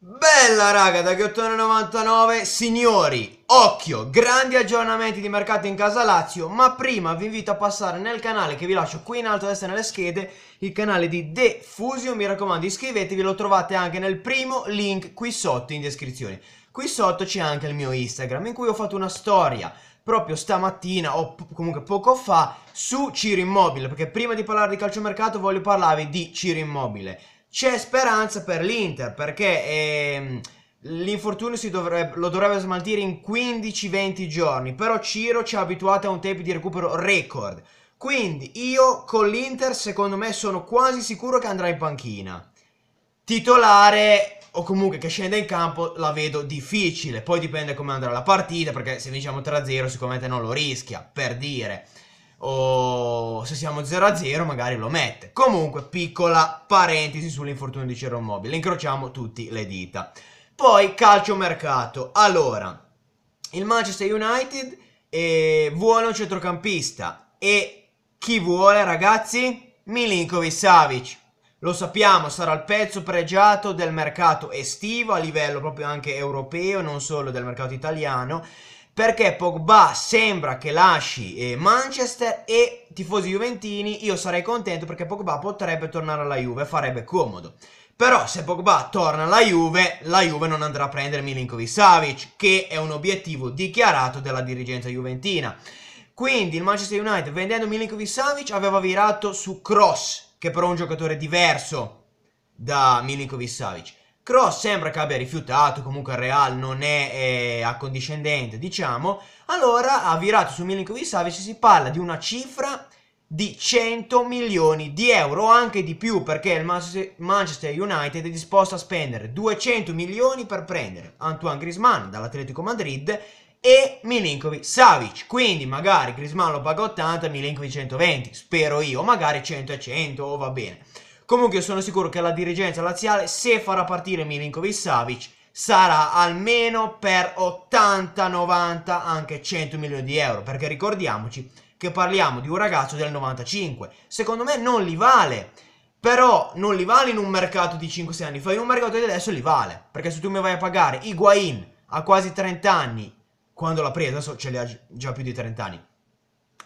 Bella raga da Ghiottone99, Signori, occhio, grandi aggiornamenti di mercato in casa Lazio Ma prima vi invito a passare nel canale che vi lascio qui in alto a destra nelle schede Il canale di The Fusion, mi raccomando iscrivetevi Lo trovate anche nel primo link qui sotto in descrizione Qui sotto c'è anche il mio Instagram in cui ho fatto una storia proprio stamattina o comunque poco fa su Ciro Immobile perché prima di parlare di calciomercato voglio parlarvi di Ciro Immobile c'è speranza per l'Inter perché ehm, l'infortunio dovrebbe, lo dovrebbe smaltire in 15-20 giorni, però Ciro ci ha abituato a un tempo di recupero record. Quindi io con l'Inter secondo me sono quasi sicuro che andrà in panchina. Titolare o comunque che scenda in campo la vedo difficile, poi dipende come andrà la partita perché se vinciamo 3-0 sicuramente non lo rischia, per dire o se siamo 0-0 magari lo mette. Comunque, piccola parentesi sull'infortunio di Ciro Mobile, incrociamo tutti le dita. Poi calciomercato. Allora, il Manchester United eh, vuole un centrocampista e chi vuole, ragazzi? Milinkovic Savic. Lo sappiamo, sarà il pezzo pregiato del mercato estivo a livello proprio anche europeo, non solo del mercato italiano perché Pogba sembra che lasci eh, Manchester e tifosi juventini io sarei contento perché Pogba potrebbe tornare alla Juve, farebbe comodo. Però se Pogba torna alla Juve, la Juve non andrà a prendere Milinkovic Savic, che è un obiettivo dichiarato della dirigenza juventina. Quindi il Manchester United vendendo Milinkovic Savic aveva virato su Cross, che però è un giocatore diverso da Milinkovic Savic Cross sembra che abbia rifiutato, comunque il Real non è eh, accondiscendente, diciamo. Allora ha virato su Milinkovic Savic si parla di una cifra di 100 milioni di euro, anche di più, perché il Manchester United è disposto a spendere 200 milioni per prendere Antoine Grisman dall'Atletico Madrid e Milinkovic Savic. Quindi magari Grisman lo paga 80, Milinkovic 120, spero io, magari 100 e 100, o va bene. Comunque sono sicuro che la dirigenza laziale, se farà partire Milinkovic Savic, sarà almeno per 80, 90, anche 100 milioni di euro. Perché ricordiamoci che parliamo di un ragazzo del 95. Secondo me non li vale. Però non li vale in un mercato di 5-6 anni fa, in un mercato di adesso li vale. Perché se tu mi vai a pagare Higuain a quasi 30 anni, quando l'ha presa, adesso ce li ha già più di 30 anni,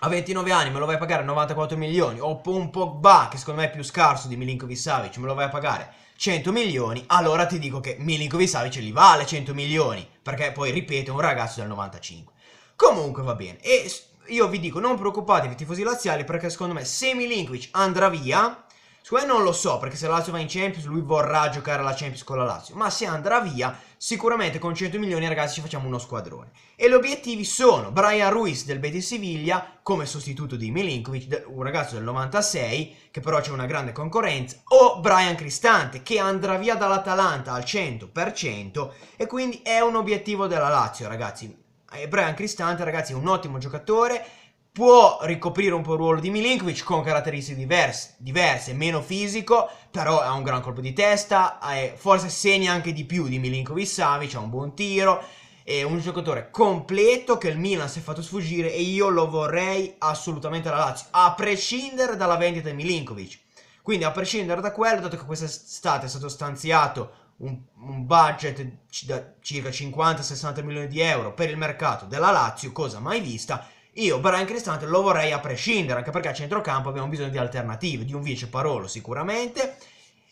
a 29 anni me lo vai a pagare 94 milioni, o un Pogba che secondo me è più scarso di Milinkovic Savic, me lo vai a pagare 100 milioni, allora ti dico che Milinkovic Savic li vale 100 milioni, perché poi ripeto è un ragazzo del 95. Comunque va bene, e io vi dico non preoccupatevi tifosi laziali perché secondo me se Milinkovic andrà via Secondo cioè, me non lo so, perché se la Lazio va in Champions, lui vorrà giocare la Champions con la Lazio. Ma se andrà via, sicuramente con 100 milioni, ragazzi, ci facciamo uno squadrone. E gli obiettivi sono Brian Ruiz del Betis Siviglia, come sostituto di Milinkovic, un ragazzo del 96, che però c'è una grande concorrenza, o Brian Cristante, che andrà via dall'Atalanta al 100%, e quindi è un obiettivo della Lazio, ragazzi. E Brian Cristante, ragazzi, è un ottimo giocatore, può ricoprire un po' il ruolo di Milinkovic con caratteristiche diverse, diverse, meno fisico, però ha un gran colpo di testa, forse segna anche di più di Milinkovic Savic, ha un buon tiro, è un giocatore completo che il Milan si è fatto sfuggire e io lo vorrei assolutamente alla Lazio, a prescindere dalla vendita di Milinkovic. Quindi a prescindere da quello, dato che quest'estate è stato stanziato un, un budget da circa 50-60 milioni di euro per il mercato della Lazio, cosa mai vista, io Brian Cristante lo vorrei a prescindere, anche perché a centrocampo abbiamo bisogno di alternative, di un vice Parolo sicuramente,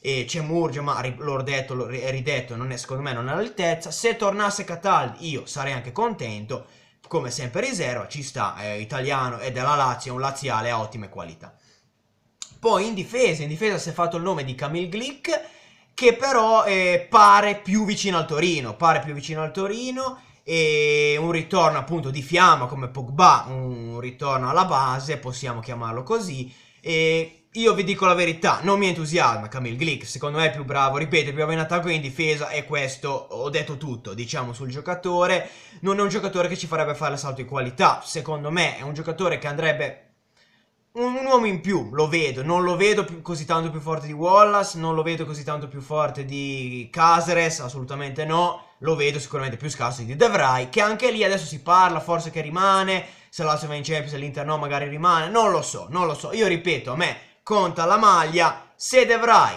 e c'è Murgia, ma l'ho detto, l'ho ridetto, non è, secondo me non è all'altezza. Se tornasse Cataldi io sarei anche contento, come sempre riserva, ci sta, è italiano, è della Lazio, è un laziale, ha ottime qualità. Poi in difesa, in difesa si è fatto il nome di Camille Glick, che però eh, pare più vicino al Torino, pare più vicino al Torino, e un ritorno appunto di fiamma come Pogba, un ritorno alla base, possiamo chiamarlo così, e io vi dico la verità, non mi entusiasma Camille Glick, secondo me è più bravo, ripeto, più bravo in attacco che in difesa e questo ho detto tutto, diciamo, sul giocatore, non è un giocatore che ci farebbe fare l'assalto di qualità, secondo me è un giocatore che andrebbe un, un, uomo in più, lo vedo, non lo vedo più, così tanto più forte di Wallace, non lo vedo così tanto più forte di Caseres, assolutamente no, lo vedo sicuramente più scarso di De che anche lì adesso si parla, forse che rimane, se la va in Champions, se l'Inter no, magari rimane, non lo so, non lo so, io ripeto, a me conta la maglia, se De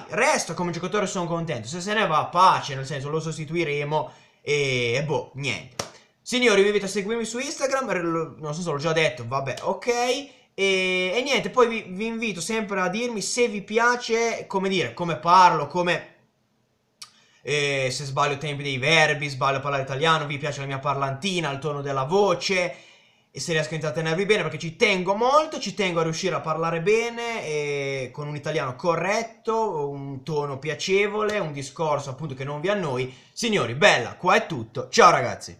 resta come giocatore sono contento, se se ne va pace, nel senso lo sostituiremo e, e boh, niente. Signori, vi invito a seguirmi su Instagram, non so se l'ho già detto, vabbè, ok. E, e niente, poi vi, vi, invito sempre a dirmi se vi piace, come dire, come parlo, come... Eh, se sbaglio i tempi dei verbi, sbaglio a parlare italiano, vi piace la mia parlantina, il tono della voce e se riesco a intrattenervi bene perché ci tengo molto, ci tengo a riuscire a parlare bene e con un italiano corretto, un tono piacevole, un discorso appunto che non vi annoi. Signori, bella, qua è tutto. Ciao ragazzi.